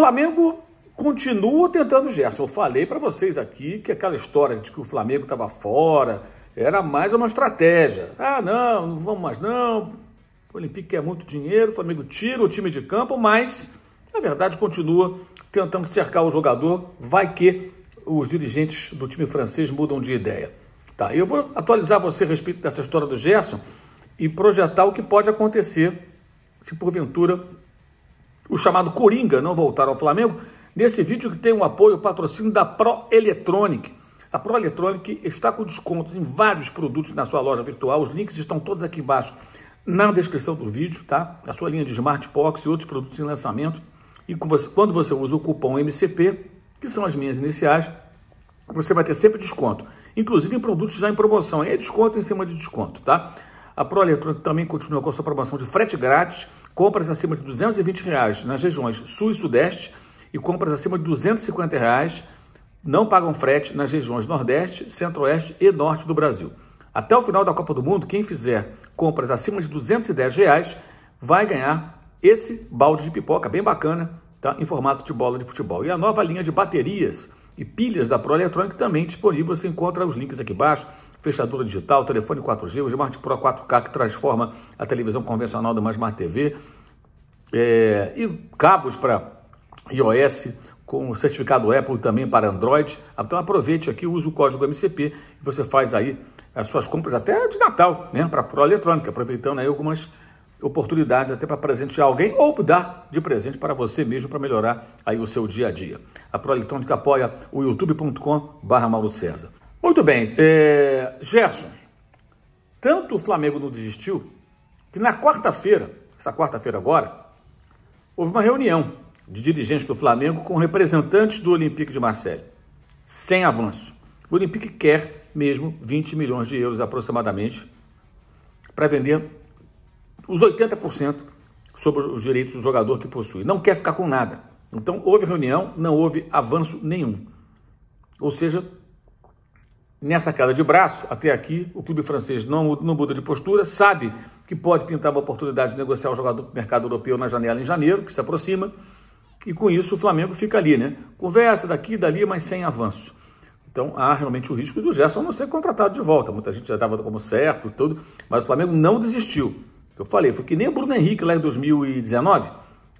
Flamengo continua tentando o Gerson. Eu falei para vocês aqui que aquela história de que o Flamengo estava fora era mais uma estratégia. Ah, não, não vamos mais não. O Olympique quer muito dinheiro, o Flamengo tira o time de campo, mas na verdade continua tentando cercar o jogador. Vai que os dirigentes do time francês mudam de ideia. Tá, eu vou atualizar você a respeito dessa história do Gerson e projetar o que pode acontecer se porventura o chamado Coringa, não voltar ao Flamengo, nesse vídeo que tem um apoio, o patrocínio da Pro Electronic. A Pro Electronic está com descontos em vários produtos na sua loja virtual, os links estão todos aqui embaixo na descrição do vídeo, tá? A sua linha de Smartbox e outros produtos em lançamento. E quando você usa o cupom MCP, que são as minhas iniciais, você vai ter sempre desconto, inclusive em produtos já em promoção. É desconto em cima de desconto, tá? A Pro Eletrônica também continua com a sua promoção de frete grátis compras acima de 220 reais nas regiões Sul e Sudeste e compras acima de 250 reais não pagam frete nas regiões Nordeste, Centro-Oeste e Norte do Brasil. Até o final da Copa do Mundo, quem fizer compras acima de 210 reais vai ganhar esse balde de pipoca bem bacana, tá? em formato de bola de futebol. E a nova linha de baterias e pilhas da Pro Eletrônica também disponível. Você encontra os links aqui embaixo. Fechadura digital, telefone 4G, o Smart Pro 4K que transforma a televisão convencional da Smart TV. É, e cabos para iOS com certificado Apple também para Android. Então aproveite aqui, use o código MCP e você faz aí as suas compras até de Natal, né? Para a Eletrônica aproveitando aí algumas oportunidades até para presentear alguém ou dar de presente para você mesmo para melhorar aí o seu dia a dia. A Proeletrônica apoia o youtube.com/barra Mauro César. Muito bem, é... Gerson, tanto o Flamengo não desistiu que na quarta-feira, essa quarta-feira agora, houve uma reunião de dirigentes do Flamengo com representantes do Olympique de Marseille, sem avanço. O Olympique quer mesmo 20 milhões de euros aproximadamente para vender os 80% sobre os direitos do jogador que possui. Não quer ficar com nada. Então, houve reunião, não houve avanço nenhum. Ou seja, nessa queda de braço, até aqui, o clube francês não, não muda de postura, sabe que pode pintar uma oportunidade de negociar o jogador para o mercado europeu na janela em janeiro, que se aproxima, e com isso o Flamengo fica ali, né? Conversa daqui e dali, mas sem avanço. Então há realmente o risco do Gerson não ser contratado de volta. Muita gente já estava como certo, tudo, mas o Flamengo não desistiu. Eu falei, foi que nem o Bruno Henrique lá em 2019.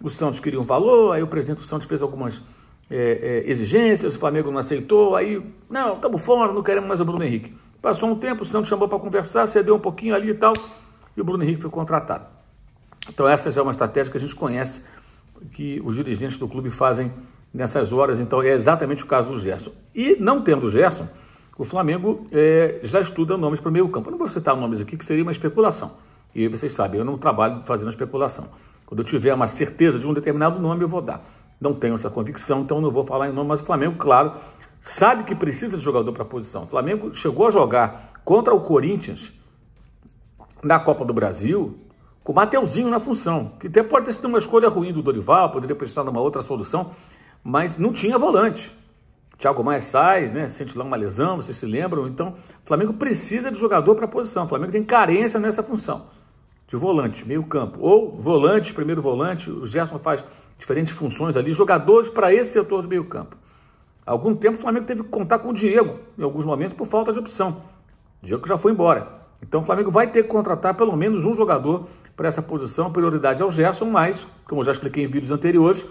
O Santos queria um valor, aí o presidente do Santos fez algumas é, é, exigências, o Flamengo não aceitou, aí, não, estamos fora, não queremos mais o Bruno Henrique. Passou um tempo, o Santos chamou para conversar, cedeu um pouquinho ali e tal, e o Bruno Henrique foi contratado. Então essa já é uma estratégia que a gente conhece, que os dirigentes do clube fazem nessas horas, então é exatamente o caso do Gerson. E não tendo o Gerson, o Flamengo é, já estuda nomes para o meio campo. Eu não vou citar nomes aqui, que seria uma especulação. E vocês sabem, eu não trabalho fazendo especulação. Quando eu tiver uma certeza de um determinado nome, eu vou dar. Não tenho essa convicção, então não vou falar em nome, mas o Flamengo, claro, sabe que precisa de jogador para a posição. O Flamengo chegou a jogar contra o Corinthians na Copa do Brasil com o Mateuzinho na função, que até pode ter sido uma escolha ruim do Dorival, poderia de numa outra solução, mas não tinha volante. Thiago Maia sai, né, sente lá uma lesão, vocês se lembram? Então, o Flamengo precisa de jogador para a posição. O Flamengo tem carência nessa função de volante, meio campo, ou volante, primeiro volante, o Gerson faz diferentes funções ali, jogadores para esse setor de meio campo. Há algum tempo o Flamengo teve que contar com o Diego, em alguns momentos, por falta de opção. O Diego já foi embora. Então o Flamengo vai ter que contratar pelo menos um jogador para essa posição, prioridade ao é Gerson, mas, como eu já expliquei em vídeos anteriores,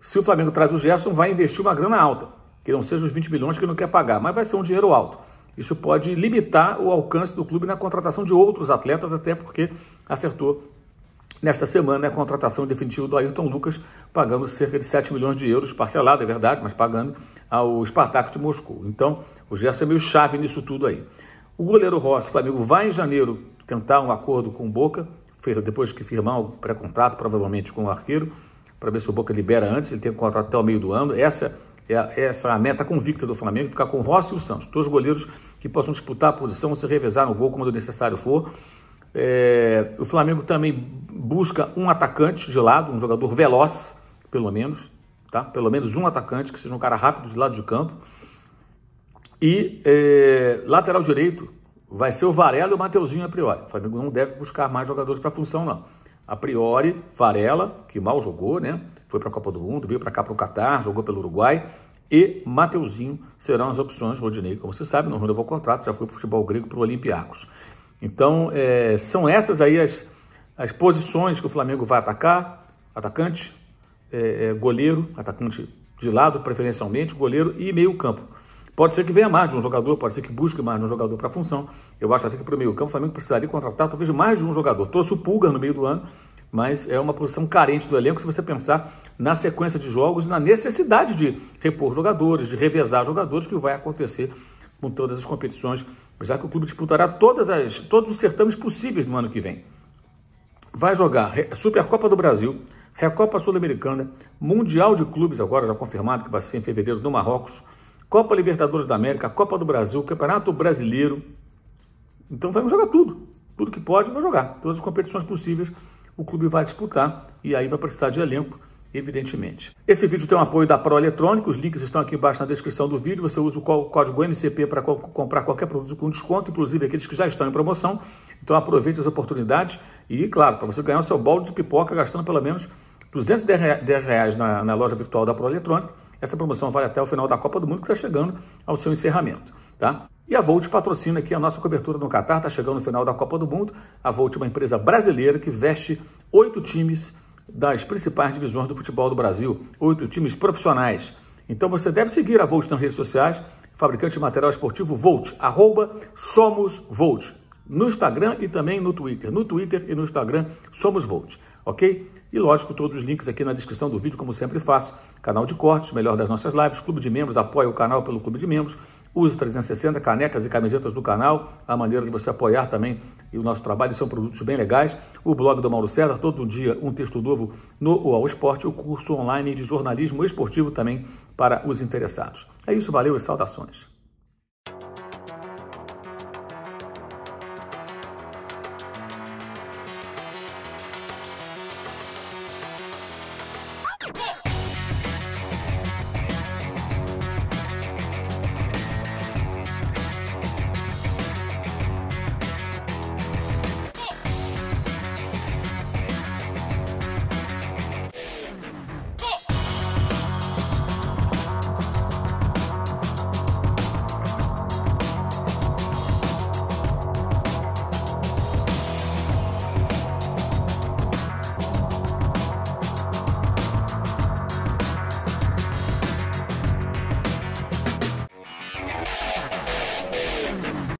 se o Flamengo traz o Gerson, vai investir uma grana alta, que não seja os 20 milhões que não quer pagar, mas vai ser um dinheiro alto. Isso pode limitar o alcance do clube na contratação de outros atletas, até porque acertou nesta semana a contratação definitiva do Ayrton Lucas, pagando cerca de 7 milhões de euros, parcelado, é verdade, mas pagando ao Spartak de Moscou. Então, o Gerson é meio chave nisso tudo aí. O goleiro Rossi, Flamengo, vai em janeiro tentar um acordo com o Boca, depois que firmar o pré-contrato, provavelmente com o arqueiro, para ver se o Boca libera antes, ele tem um contrato até o meio do ano. Essa é, é, essa é a meta convicta do Flamengo, ficar com o Rossi e o Santos, dois goleiros que possam disputar a posição, se revezar no gol quando necessário for. É, o Flamengo também busca um atacante de lado, um jogador veloz, pelo menos, tá? Pelo menos um atacante que seja um cara rápido de lado de campo. E é, lateral direito vai ser o Varela e o Mateuzinho a priori. O Flamengo não deve buscar mais jogadores para a função, não. A priori, Varela, que mal jogou, né? foi para a Copa do Mundo, veio para cá para o Catar, jogou pelo Uruguai. E Mateuzinho serão as opções, Rodinei, como você sabe, não renovou o contrato, já foi para o futebol grego, para o Olympiacos. Então, é, são essas aí as, as posições que o Flamengo vai atacar: atacante, é, é, goleiro, atacante de lado, preferencialmente, goleiro e meio-campo. Pode ser que venha mais de um jogador, pode ser que busque mais de um jogador para a função. Eu acho até que para o meio-campo o Flamengo precisaria contratar talvez mais de um jogador. Trouxe o Pulga no meio do ano, mas é uma posição carente do elenco se você pensar na sequência de jogos e na necessidade de repor jogadores, de revezar jogadores, que vai acontecer com todas as competições, já que o clube disputará todas as, todos os certames possíveis no ano que vem. Vai jogar Supercopa do Brasil, Recopa Sul-Americana, Mundial de Clubes, agora já confirmado que vai ser em fevereiro no Marrocos, Copa Libertadores da América, Copa do Brasil, Campeonato Brasileiro. Então vamos jogar tudo. Tudo que pode, vai jogar. Todas as competições possíveis o clube vai disputar e aí vai precisar de elenco, evidentemente. Esse vídeo tem o apoio da Pro Eletrônica, os links estão aqui embaixo na descrição do vídeo. Você usa o código MCP para co comprar qualquer produto com desconto, inclusive aqueles que já estão em promoção. Então aproveite as oportunidades e, claro, para você ganhar o seu balde de pipoca gastando pelo menos R$ 210 reais na, na loja virtual da Pro Eletrônica. Essa promoção vai até o final da Copa do Mundo, que está chegando ao seu encerramento. Tá? E a Volt patrocina aqui a nossa cobertura no Catar, está chegando no final da Copa do Mundo. A Volt é uma empresa brasileira que veste oito times das principais divisões do futebol do Brasil, oito times profissionais. Então você deve seguir a Volt nas redes sociais, fabricante de material esportivo Volt, arroba Somos Volt, no Instagram e também no Twitter. No Twitter e no Instagram, Somos Volt, ok? E lógico, todos os links aqui na descrição do vídeo, como sempre faço. Canal de cortes, melhor das nossas lives, clube de membros, apoia o canal pelo clube de membros. Use 360 canecas e camisetas do canal, a maneira de você apoiar também o nosso trabalho, são produtos bem legais. O blog do Mauro César, todo dia um texto novo no UOL Esporte, o curso online de jornalismo esportivo também para os interessados. É isso, valeu e saudações.